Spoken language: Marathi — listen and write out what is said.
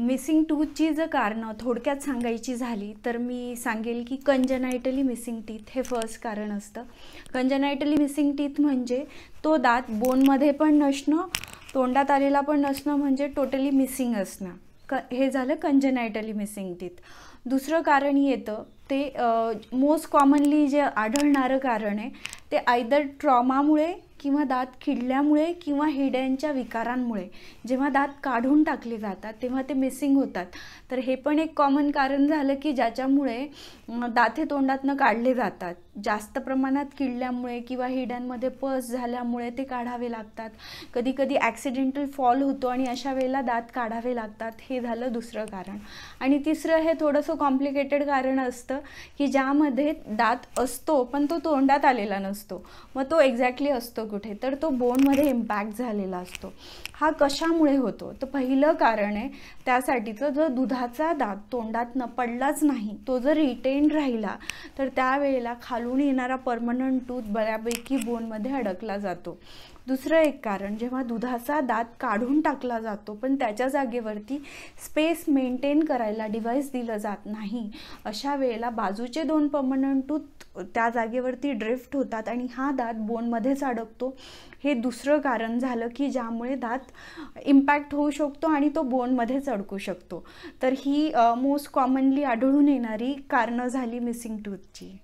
मिसिंग टूथची जर कारणं थोडक्यात सांगायची झाली तर मी सांगेल की कंजनायटली मिसिंग टीथ हे फर्स्ट कारण असतं कंजनायटली मिसिंग टीथ म्हणजे तो दात बोनमध्ये पण नसणं तोंडात आलेला पण नसणं म्हणजे टोटली मिसिंग असणं क हे झालं कंजनायटली मिसिंग टीथ दुसरं कारण येतं ते मोस्ट कॉमनली जे आढळणारं कारण आहे ते आयदर ट्रॉमामुळे किंवा दात किडल्यामुळे किंवा हिड्यांच्या विकारांमुळे जेव्हा दात काढून टाकले जातात तेव्हा ते मिसिंग होतात तर हे पण एक कॉमन कारण झालं की ज्याच्यामुळे दात हे तोंडातनं काढले जातात जास्त प्रमाणात किडल्यामुळे किंवा हिड्यांमध्ये पस झाल्यामुळे ते काढावे लागतात कधी कधी ॲक्सिडेंटल फॉल होतो आणि अशा वेळेला दात काढावे लागतात हे झालं दुसरं कारण आणि तिसरं हे थोडंसं कॉम्प्लिकेटेड कारण असतं की ज्यामध्ये दात असतो पण तो तोंडात आलेला नसतो मग तो एक्झॅक्टली असतो कुठे तर तो बोनमध्ये इम्पॅक्ट झालेला असतो हा कशामुळे होतो तर पहिलं कारण आहे त्यासाठीचं जर दुधाचा दात तोंडात न पडलाच नाही तो जर रिटेन राहिला तर त्यावेळेला खालून येणारा परमनंट टूथ बऱ्यापैकी बोनमध्ये अडकला जातो दुसरं एक कारण जेव्हा दुधाचा दात काढून टाकला जातो पण त्याच्या जागेवरती स्पेस मेंटेन करायला डिव्हाइस दिलं जात नाही अशा वेळेला बाजूचे दोन परमनंट त्या जागेवरती ड्रिफ्ट होतात आणि हा दात बोनमध्येच अडक शकतो हे दुसरं कारण झालं की ज्यामुळे दात इम्पॅक्ट होऊ शकतो आणि तो बोनमध्ये चढकू शकतो तर ही मोस्ट कॉमनली आढळून येणारी कारणं झाली मिसिंग टूथची